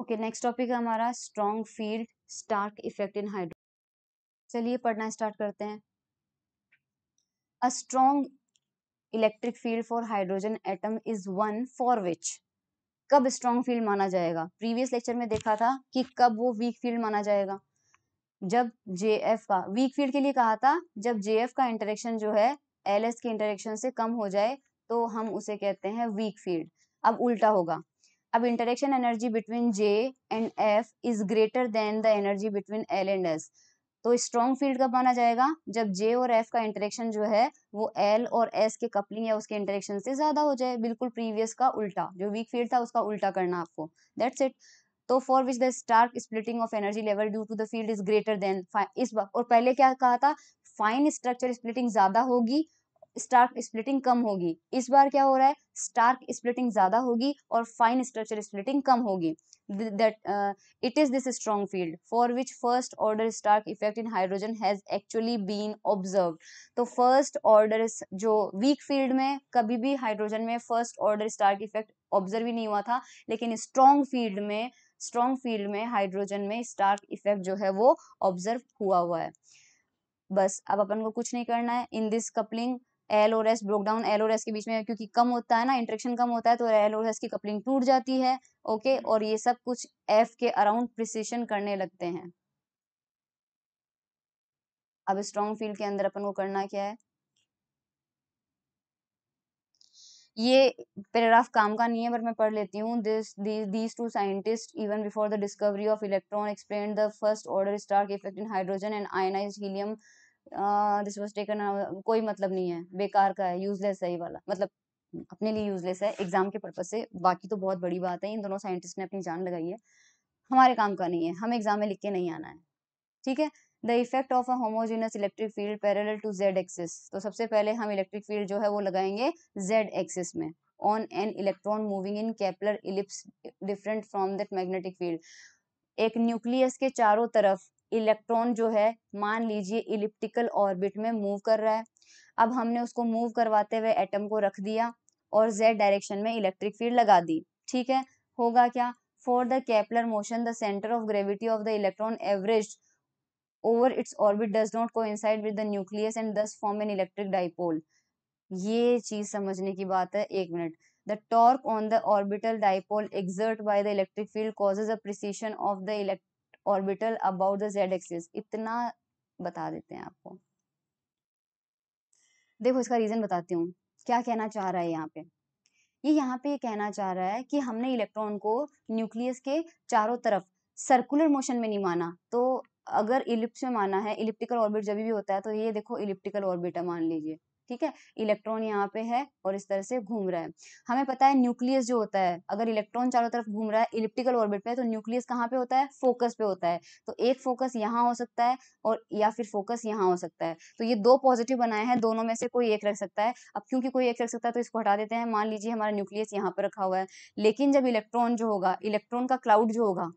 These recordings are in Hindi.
ओके नेक्स्ट टॉपिक है हमारा strong field Stark effect in hydro चलिए पढ़ना स्टार्ट करते हैं a strong electric field for hydrogen atom is one for which कब स्ट्रॉन्ग फील्ड माना जाएगा प्रीवियस लेक्चर में देखा था कि कब वो वीक फील्ड माना जाएगा जब जे एफ का वीक फील्ड के लिए कहा था जब जे एफ का इंटरेक्शन जो है एल एस के इंटरेक्शन से कम हो जाए तो हम उसे कहते हैं वीक फील्ड अब उल्टा होगा अब interaction energy between J and F is greater than the energy between L and S तो स्ट्रॉन्ग फील्ड कब माना जाएगा जब जे और एफ का इंटरेक्शन जो है वो एल और एस के कपलिंग या उसके इंटरेक्शन से ज्यादा हो जाए बिल्कुल प्रीवियस का उल्टा जो वीक फील्ड था उसका उल्टा करना आपको दैट्स इट तो for which the Stark splitting of energy level due to the field is greater than इस और पहले क्या कहा था फाइन स्ट्रक्चर स्प्लिटिंग ज्यादा होगी स्टार्क स्प्लिटिंग कम होगी इस बार क्या हो रहा है स्टार्क स्प्लिटिंग ज़्यादा होगी और फाइन स्ट्रक्चर स्प्लिटिंग कम होगी that it is this strong field for which first order Stark effect in hydrogen has actually been observe तो फर्स्ट ऑर्डर जो वीक फील्ड में कभी भी हाइड्रोजन में first order Stark effect observe ही नहीं हुआ था लेकिन स्ट्रॉन्ग फील्ड में स्ट्रॉन्ग फील्ड में हाइड्रोजन में स्टार्क इफेक्ट जो है वो ऑब्जर्व हुआ हुआ है बस अब अपन को कुछ नहीं करना है इन दिस कपलिंग एल और एस ब्रोक डाउन एल और एस के बीच में क्योंकि कम होता है ना इंट्रेक्शन कम होता है तो एल और एस की कपलिंग टूट जाती है ओके हम्म। और ये सब कुछ एफ के अराउंड प्रिसिशन करने लगते हैं अब स्ट्रॉन्ग फील्ड के अंदर अपन को करना क्या है ये पैराग्राफ काम का नहीं है पर मैं पढ़ लेती हूँ this these two scientist even before the discovery of electron explain the first order Stark effect in hydrogen and ionise helium this was taken कोई मतलब नहीं है बेकार का है यूजलेस है ये वाला मतलब अपने लिए यूजलेस है एग्जाम के पर्पज से बाकी तो बहुत बड़ी बात है इन दोनों साइंटिस्ट ने अपनी जान लगाई है हमारे काम का नहीं है हम एग्जाम में लिख के नहीं आना है ठीक है the effect of a homogeneous electric field parallel to Z axis तो सबसे पहले हम इलेक्ट्रिक फील्ड जो है वो लगाएंगे जेड एक्सिस में on an electron moving in Kepler ellipse different from that magnetic field एक न्यूक्लियस के चारों तरफ इलेक्ट्रॉन जो है मान लीजिए इलिप्टिकल ऑर्बिट में मूव कर रहा है अब हमने उसको मूव करवाते हुए एटम को रख दिया और जेड डायरेक्शन में इलेक्ट्रिक फील्ड लगा दी ठीक है होगा क्या for the Kepler motion the centre of gravity of the electron average over its orbit does not coincide with the nucleus and thus form an electric dipole ये चीज समझने की बात है एक minute the torque on the orbital dipole exerted by the electric field causes a precession of the elect orbital about the Z axis इतना बता देते हैं आपको देखो इसका रीजन बताती हूँ क्या कहना चाह रहा है यहाँ पे ये यहाँ पे कहना चाह रहा है कि हमने इलेक्ट्रॉन को न्यूक्लियस के चारों तरफ सर्कुलर मोशन में नहीं माना तो अगर इलिप्स में माना है इलिप्टिकल ऑर्बिट जब भी होता है तो ये देखो इलिप्टिकल ऑर्बिट है मान लीजिए ठीक है इलेक्ट्रॉन यहाँ पे है और इस तरह से घूम रहा है हमें पता है न्यूक्लियस जो होता है अगर इलेक्ट्रॉन चारों तरफ घूम रहा है इलिप्टिकल ऑर्बिट पे तो न्यूक्लियस कहाँ पे होता है फोकस पे होता है तो एक फोकस यहाँ हो सकता है और या फिर फोकस यहाँ हो सकता है तो ये दो पॉजिटिव बनाए हैं दोनों में से कोई एक रख सकता है अब क्योंकि कोई एक रख सकता है तो इसको हटा देते हैं मान लीजिए हमारा न्यूक्लियस यहाँ पर रखा हुआ है लेकिन जब इलेक्ट्रॉन जो होगा इलेक्ट्रॉन का क्लाउड जो होगा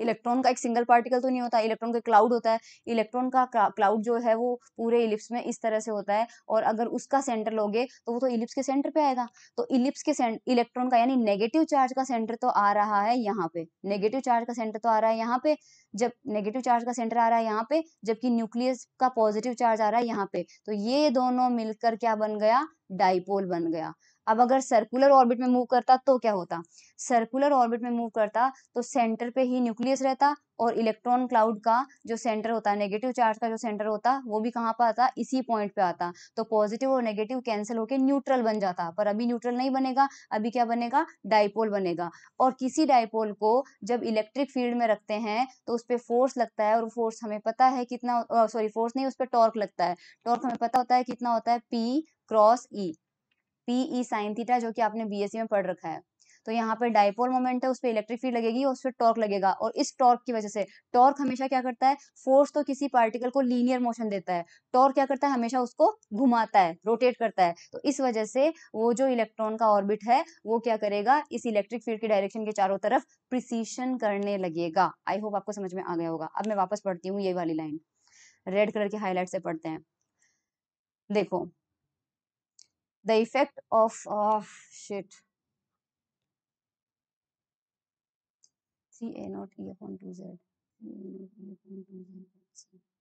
इलेक्ट्रॉन का एक सिंगल पार्टिकल तो नहीं होता इलेक्ट्रॉन का क्लाउड होता है इलेक्ट्रॉन का क्लाउड जो है वो पूरे इलिप्स में इस तरह से होता है और अगर उसका सेंटर लोगे तो वो तो इलिप्स के सेंटर पे आएगा तो इलिप्स के इलेक्ट्रॉन का यानी नेगेटिव चार्ज का सेंटर तो आ रहा है यहाँ पे नेगेटिव चार्ज का सेंटर तो आ रहा है यहाँ पे जब नेगेटिव चार्ज का सेंटर आ रहा है यहाँ पे जबकि न्यूक्लियस का पॉजिटिव चार्ज आ रहा है यहाँ पे तो ये दोनों मिलकर क्या बन गया डाइपोल बन गया अब अगर सर्कुलर ऑर्बिट में मूव करता तो क्या होता सर्कुलर ऑर्बिट में मूव करता तो सेंटर पे ही न्यूक्लियस रहता और इलेक्ट्रॉन क्लाउड का जो सेंटर होता है नेगेटिव चार्ज का जो सेंटर होता वो भी कहाँ पर आता इसी पॉइंट पे आता तो पॉजिटिव और नेगेटिव कैंसिल होकर न्यूट्रल बन जाता पर अभी न्यूट्रल नहीं बनेगा अभी क्या बनेगा डाइपोल बनेगा और किसी डाइपोल को जब इलेक्ट्रिक फील्ड में रखते हैं तो उस पर फोर्स लगता है और फोर्स हमें पता है कितना सॉरी फोर्स नहीं उस पर टॉर्क लगता है टॉर्क हमें पता होता है कितना होता है P cross E P E sine theta जो कि आपने बीएससी में पढ़ रखा है तो यहाँ पर डायपोल मोमेंट है उस पर इलेक्ट्रिक फील्ड लगेगी और उस पर टॉर्क लगेगा और इस टॉर्क की वजह से टॉर्क हमेशा क्या करता है फोर्स तो किसी पार्टिकल को लीनियर मोशन देता है टॉर्क क्या करता है हमेशा उसको घुमाता है रोटेट करता है तो इस वजह से वो जो इलेक्ट्रॉन का ऑर्बिट है वो क्या करेगा इस इलेक्ट्रिक फील्ड की डायरेक्शन के चारों तरफ प्रिसीशन करने लगेगा आई होप आपको समझ में आ गया होगा अब मैं वापस पढ़ती हूँ ये वाली लाइन रेड कलर के हाईलाइट से पढ़ते हैं देखो the effect of oh shit 3a naught e upon 2 e upon 2Z.